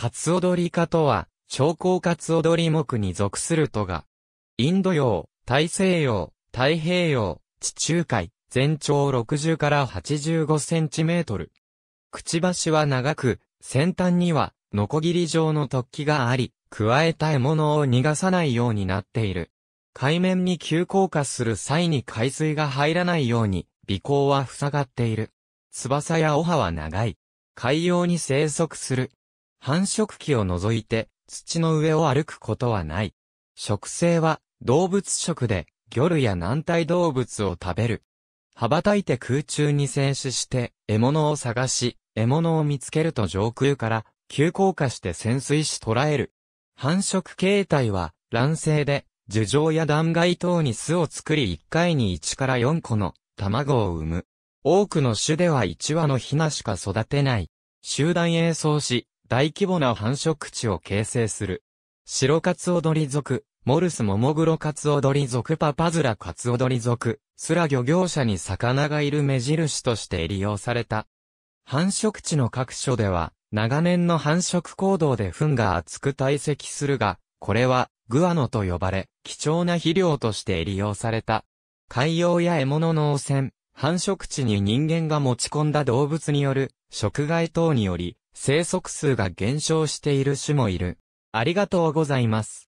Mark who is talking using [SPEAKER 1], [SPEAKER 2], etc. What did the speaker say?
[SPEAKER 1] カツオドリ科とは、超高カツオドリ目に属するとが、インド洋、大西洋、太平洋、地中海、全長60から85センチメートル。くちばしは長く、先端には、ノコギリ状の突起があり、加えた獲物を逃がさないようになっている。海面に急降下する際に海水が入らないように、尾行は塞がっている。翼や尾葉は長い。海洋に生息する。繁殖期を除いて土の上を歩くことはない。食性は動物食で魚類や軟体動物を食べる。羽ばたいて空中に静止して獲物を探し、獲物を見つけると上空から急降下して潜水し捕らえる。繁殖形態は卵性で樹状や断崖等に巣を作り1回に1から4個の卵を産む。多くの種では1羽のヒナしか育てない。集団営装し、大規模な繁殖地を形成する。白カツオドリ族、モルスモモグロカツオドリ族、パパズラカツオドリ族、すら漁業者に魚がいる目印として利用された。繁殖地の各所では、長年の繁殖行動で糞が厚く堆積するが、これは、グアノと呼ばれ、貴重な肥料として利用された。海洋や獲物の汚染、繁殖地に人間が持ち込んだ動物による、食害等により、生息数が減少している種もいる。ありがとうございます。